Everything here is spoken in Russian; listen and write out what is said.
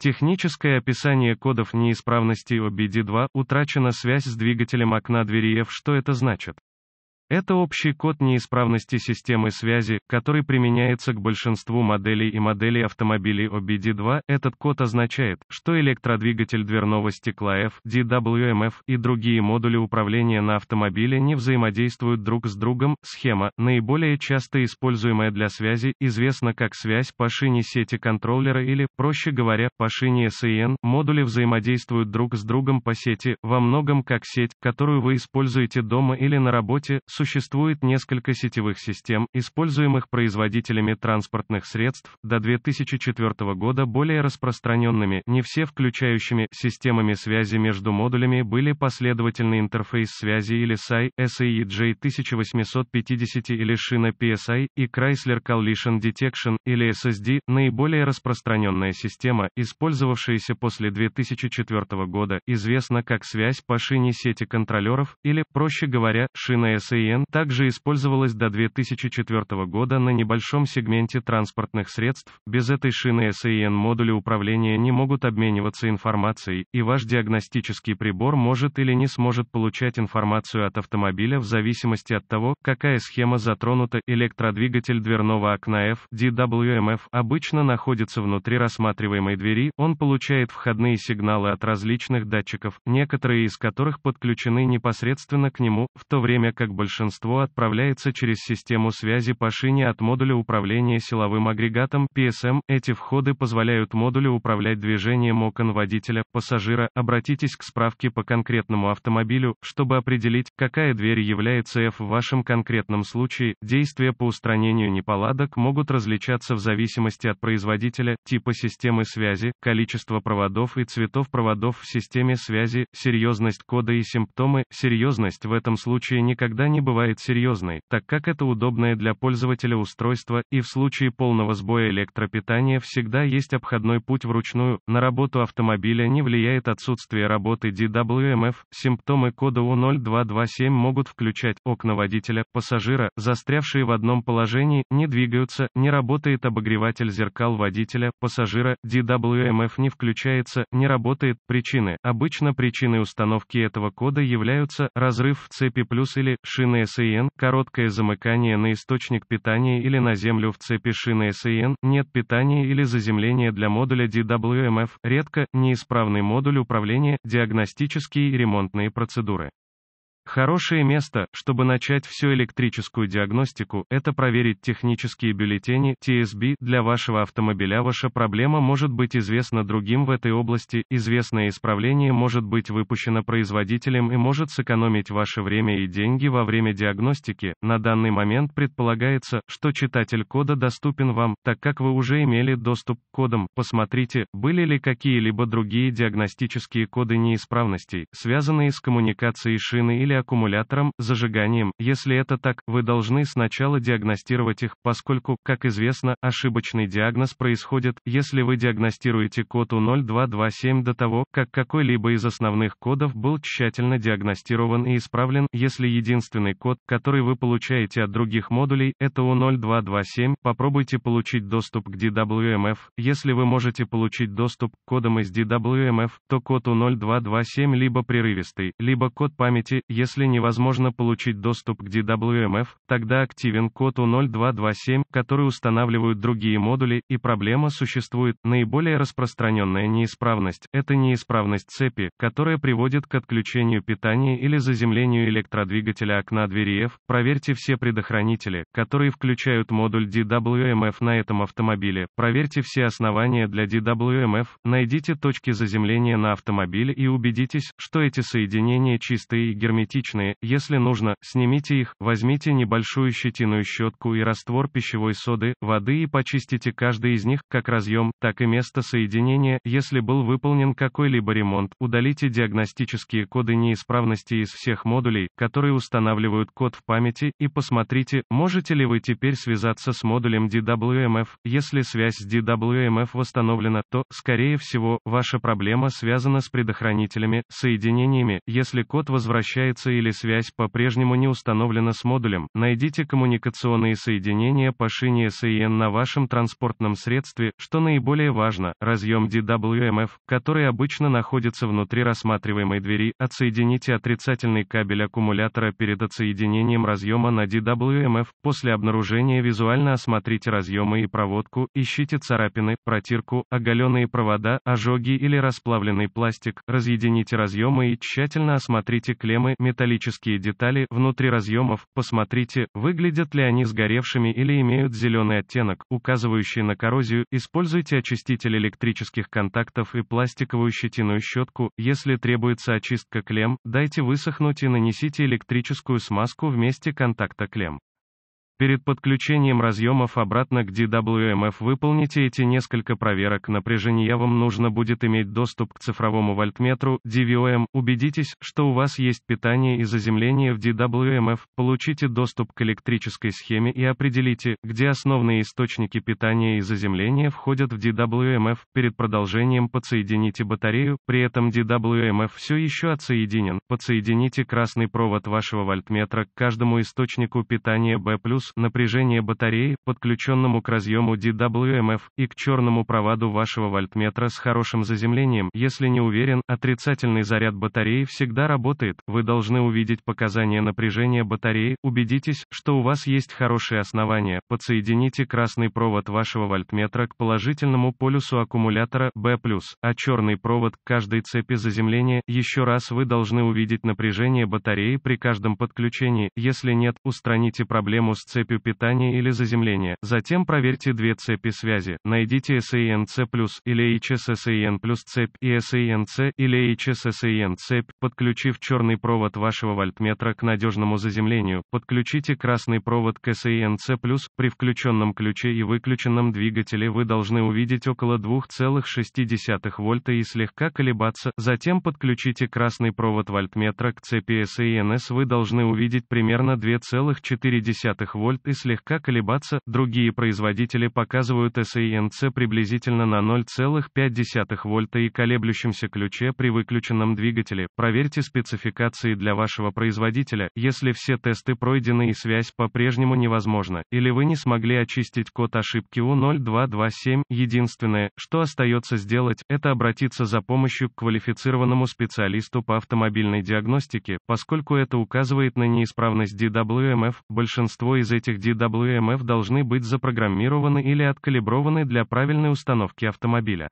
Техническое описание кодов неисправности OBD2 утрачена связь с двигателем окна двери F. Что это значит? Это общий код неисправности системы связи, который применяется к большинству моделей и моделей автомобилей OBD2. Этот код означает, что электродвигатель дверного стекла F, DWMF эм и другие модули управления на автомобиле не взаимодействуют друг с другом. Схема, наиболее часто используемая для связи, известна как связь по шине сети контроллера или, проще говоря, по шине SAN. Модули взаимодействуют друг с другом по сети, во многом как сеть, которую вы используете дома или на работе, с Существует несколько сетевых систем, используемых производителями транспортных средств, до 2004 года более распространенными, не все включающими, системами связи между модулями были последовательный интерфейс связи или SAI, SAEJ 1850 или шина PSI, и Chrysler Collision Detection, или SSD, наиболее распространенная система, использовавшаяся после 2004 года, известна как связь по шине сети контролеров, или, проще говоря, шина SAEJ. КАЕН также использовалась до 2004 года на небольшом сегменте транспортных средств, без этой шины САЕН модули управления не могут обмениваться информацией, и ваш диагностический прибор может или не сможет получать информацию от автомобиля в зависимости от того, какая схема затронута, электродвигатель дверного окна F, DWMF, обычно находится внутри рассматриваемой двери, он получает входные сигналы от различных датчиков, некоторые из которых подключены непосредственно к нему, в то время как большинство большинство отправляется через систему связи по шине от модуля управления силовым агрегатом PSM. Эти входы позволяют модулю управлять движением окон водителя, пассажира. Обратитесь к справке по конкретному автомобилю, чтобы определить, какая дверь является F в вашем конкретном случае. Действия по устранению неполадок могут различаться в зависимости от производителя, типа системы связи, количества проводов и цветов проводов в системе связи, серьезность кода и симптомы. Серьезность в этом случае никогда не бывает серьезной, так как это удобное для пользователя устройство, и в случае полного сбоя электропитания всегда есть обходной путь вручную, на работу автомобиля не влияет отсутствие работы DWMF, симптомы кода u 0227 могут включать окна водителя, пассажира, застрявшие в одном положении, не двигаются, не работает обогреватель зеркал водителя, пассажира, DWMF не включается, не работает, причины, обычно причины установки этого кода являются, разрыв в цепи плюс или, шин шины СИН, короткое замыкание на источник питания или на землю в цепи шины СИН, нет питания или заземления для модуля DWMF, эм редко, неисправный модуль управления, диагностические и ремонтные процедуры. Хорошее место, чтобы начать всю электрическую диагностику, это проверить технические бюллетени TSB для вашего автомобиля. Ваша проблема может быть известна другим в этой области, известное исправление может быть выпущено производителем и может сэкономить ваше время и деньги во время диагностики. На данный момент предполагается, что читатель кода доступен вам, так как вы уже имели доступ к кодам. Посмотрите, были ли какие-либо другие диагностические коды неисправностей, связанные с коммуникацией шины или аккумулятором, зажиганием. Если это так, вы должны сначала диагностировать их, поскольку, как известно, ошибочный диагноз происходит, если вы диагностируете код У0227 до того, как какой-либо из основных кодов был тщательно диагностирован и исправлен, если единственный код, который вы получаете от других модулей, это У0227, попробуйте получить доступ к DWMF. Если вы можете получить доступ к кодам из DWMF, то код У0227 либо прерывистый, либо код памяти, если если невозможно получить доступ к DWMF, тогда активен код U0227, который устанавливают другие модули, и проблема существует. Наиболее распространенная неисправность – это неисправность цепи, которая приводит к отключению питания или заземлению электродвигателя окна двери F. Проверьте все предохранители, которые включают модуль DWMF на этом автомобиле. Проверьте все основания для DWMF, найдите точки заземления на автомобиле и убедитесь, что эти соединения чистые и герметичные герметичные, если нужно, снимите их, возьмите небольшую щетиную щетку и раствор пищевой соды, воды и почистите каждый из них, как разъем, так и место соединения, если был выполнен какой-либо ремонт, удалите диагностические коды неисправности из всех модулей, которые устанавливают код в памяти, и посмотрите, можете ли вы теперь связаться с модулем DWMF, если связь с DWMF восстановлена, то, скорее всего, ваша проблема связана с предохранителями, соединениями, если код возвращается коммуникация или связь по-прежнему не установлена с модулем, найдите коммуникационные соединения по шине SAN на вашем транспортном средстве, что наиболее важно, разъем DWMF, который обычно находится внутри рассматриваемой двери, отсоедините отрицательный кабель аккумулятора перед отсоединением разъема на DWMF, после обнаружения визуально осмотрите разъемы и проводку, ищите царапины, протирку, оголенные провода, ожоги или расплавленный пластик, разъедините разъемы и тщательно осмотрите клеммы, металлические детали внутри разъемов, посмотрите, выглядят ли они сгоревшими или имеют зеленый оттенок, указывающий на коррозию, используйте очиститель электрических контактов и пластиковую щетиную щетку, если требуется очистка клем, дайте высохнуть и нанесите электрическую смазку вместе контакта клем. Перед подключением разъемов обратно к DWMF выполните эти несколько проверок напряжения. Вам нужно будет иметь доступ к цифровому вольтметру DVOM. Убедитесь, что у вас есть питание и заземление в DWMF. Получите доступ к электрической схеме и определите, где основные источники питания и заземления входят в DWMF. Перед продолжением подсоедините батарею, при этом DWMF все еще отсоединен. Подсоедините красный провод вашего вольтметра к каждому источнику питания B+, напряжение батареи, подключенному к разъему DWMF, и к черному проводу вашего вольтметра с хорошим заземлением. Если не уверен, отрицательный заряд батареи всегда работает. Вы должны увидеть показания напряжения батареи, убедитесь, что у вас есть хорошие основания. Подсоедините красный провод вашего вольтметра к положительному полюсу аккумулятора B+, а черный провод к каждой цепи заземления. Еще раз вы должны увидеть напряжение батареи при каждом подключении. Если нет, устраните проблему с цепью цепью питания или заземления. Затем проверьте две цепи связи. Найдите SANC+, или HSSAN плюс цепь и SANC, или HSSAN цепь. Подключив черный провод вашего вольтметра к надежному заземлению, подключите красный провод к SANC+, при включенном ключе и выключенном двигателе вы должны увидеть около 2,6 вольта и слегка колебаться, затем подключите красный провод вольтметра к цепи SANS вы должны увидеть примерно 2,4 вольта вольт и слегка колебаться, другие производители показывают SANC приблизительно на 0,5 вольта и колеблющемся ключе при выключенном двигателе. Проверьте спецификации для вашего производителя, если все тесты пройдены и связь по-прежнему невозможна, или вы не смогли очистить код ошибки U0227, единственное, что остается сделать, это обратиться за помощью к квалифицированному специалисту по автомобильной диагностике, поскольку это указывает на неисправность DWMF, большинство из этих этих DWMF должны быть запрограммированы или откалиброваны для правильной установки автомобиля.